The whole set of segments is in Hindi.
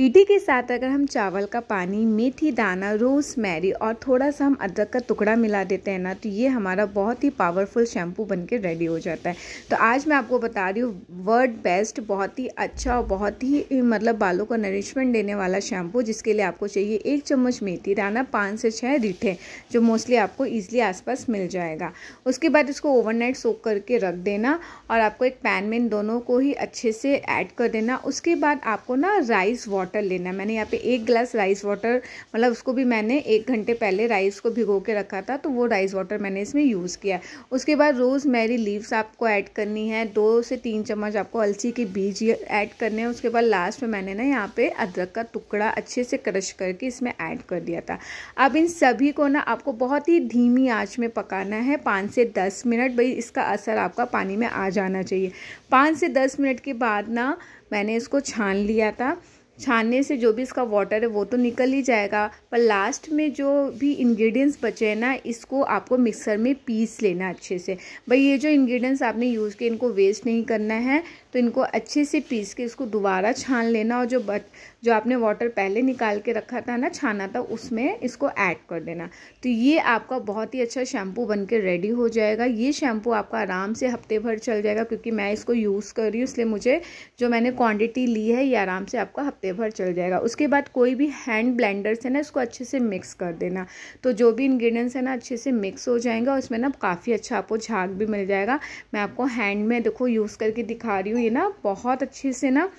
पीटी के साथ अगर हम चावल का पानी मेथी दाना रोज मैरी और थोड़ा सा हम अदरक का टुकड़ा मिला देते हैं ना तो ये हमारा बहुत ही पावरफुल शैम्पू बन के रेडी हो जाता है तो आज मैं आपको बता रही हूँ वर्ल्ड बेस्ट बहुत ही अच्छा और बहुत ही मतलब बालों को नरिशमेंट देने वाला शैम्पू जिसके लिए आपको चाहिए एक चम्मच मेथी दाना पाँच से छः रीठे जो मोस्टली आपको ईजिली आसपास मिल जाएगा उसके बाद इसको ओवरनाइट सोख करके रख देना और आपको एक पैन में दोनों को ही अच्छे से ऐड कर देना उसके बाद आपको ना राइस वाटर वाटर लेना है मैंने यहाँ पे एक गिलास राइस वाटर मतलब उसको भी मैंने एक घंटे पहले राइस को भिगो के रखा था तो वो राइस वाटर मैंने इसमें यूज़ किया उसके बाद रोज़ मैरी लीव्स आपको ऐड करनी है दो से तीन चम्मच आपको अलसी के बीज ऐड करने हैं उसके बाद लास्ट में मैंने ना यहाँ पे अदरक का टुकड़ा अच्छे से क्रश करके इसमें ऐड कर दिया था अब इन सभी को ना आपको बहुत ही धीमी आँच में पकाना है पाँच से दस मिनट भाई इसका असर आपका पानी में आ जाना चाहिए पाँच से दस मिनट के बाद ना मैंने इसको छान लिया था छानने से जो भी इसका वाटर है वो तो निकल ही जाएगा पर लास्ट में जो भी इंग्रेडिएंट्स बचे हैं ना इसको आपको मिक्सर में पीस लेना अच्छे से भाई ये जो इंग्रेडिएंट्स आपने यूज़ किए इनको वेस्ट नहीं करना है तो इनको अच्छे से पीस के इसको दोबारा छान लेना और जो बच जो आपने वाटर पहले निकाल के रखा था ना छाना था उसमें इसको ऐड कर देना तो ये आपका बहुत ही अच्छा शैम्पू बन के रेडी हो जाएगा ये शैम्पू आपका आराम से हफ्ते भर चल जाएगा क्योंकि मैं इसको यूज़ कर रही हूँ इसलिए मुझे जो मैंने क्वान्टिटी ली है ये आराम से आपका हफ्ते हफ्ते भर चल जाएगा उसके बाद कोई भी हैंड ब्लेंडर से ना इसको अच्छे से मिक्स कर देना तो जो भी इंग्रेडिएंट्स है ना अच्छे से मिक्स हो जाएंगे और इसमें ना काफ़ी अच्छा आपको झाग भी मिल जाएगा मैं आपको हैंड में देखो यूज़ करके दिखा रही हूँ ये ना बहुत अच्छे से ना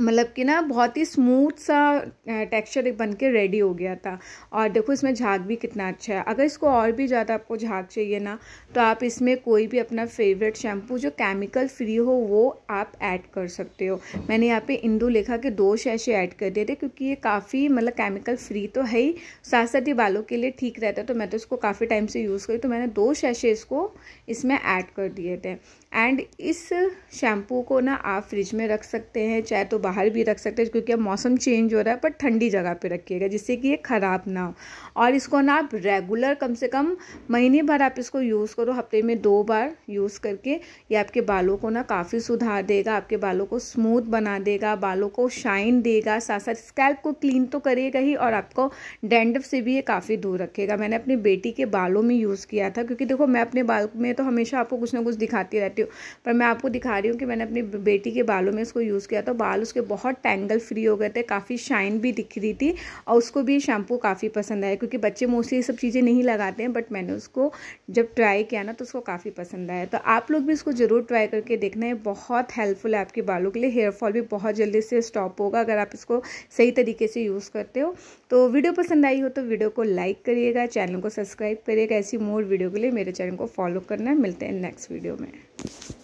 मतलब कि ना बहुत ही स्मूथ सा टेक्सचर बन के रेडी हो गया था और देखो इसमें झाग भी कितना अच्छा है अगर इसको और भी ज़्यादा आपको झाग चाहिए ना तो आप इसमें कोई भी अपना फेवरेट शैम्पू जो केमिकल फ्री हो वो आप ऐड कर सकते हो मैंने यहाँ पे इंदू लिखा कि दो शैशे ऐड कर दिए थे क्योंकि ये काफ़ी मतलब केमिकल फ्री तो है ही साथ साथ ही बालों के लिए ठीक रहता है तो मैं तो इसको काफ़ी टाइम से यूज़ करी तो मैंने दो शैशे इसको इसमें ऐड कर दिए थे एंड इस शैम्पू को ना आप फ्रिज में रख सकते हैं चाहे तो बाहर भी रख सकते हैं क्योंकि अब मौसम चेंज हो रहा है पर ठंडी जगह पे रखिएगा जिससे कि ये ख़राब ना हो और इसको ना आप रेगुलर कम से कम महीने भर आप इसको यूज़ करो हफ्ते में दो बार यूज़ करके ये आपके बालों को ना काफ़ी सुधार देगा आपके बालों को स्मूथ बना देगा बालों को शाइन देगा साथ साथ स्कैल्प को क्लीन तो करेगा ही और आपको डेंडफ से भी ये काफ़ी दूर रखेगा मैंने अपनी बेटी के बालों में यूज़ किया था क्योंकि देखो मैं अपने बाल में तो हमेशा आपको कुछ ना कुछ दिखाती रहती हूँ पर मैं आपको दिखा रही हूँ कि मैंने अपनी बेटी के बालों में इसको यूज़ किया तो बाल उसके बहुत टैंगल फ्री हो गए थे काफ़ी शाइन भी दिख रही थी और उसको भी शैम्पू काफ़ी पसंद आया क्योंकि बच्चे मोस्टली ये सब चीज़ें नहीं लगाते हैं बट मैंने उसको जब ट्राई किया ना तो उसको काफ़ी पसंद आया तो आप लोग भी इसको ज़रूर ट्राई करके देखना है बहुत हेल्पफुल है आपके बालों के लिए हेयर फॉल भी बहुत जल्दी से स्टॉप होगा अगर आप इसको सही तरीके से यूज़ करते हो तो वीडियो पसंद आई हो तो वीडियो को लाइक करिएगा चैनल को सब्सक्राइब करिएगा ऐसी मोर वीडियो के लिए मेरे चैनल को फॉलो करना मिलते हैं नेक्स्ट वीडियो में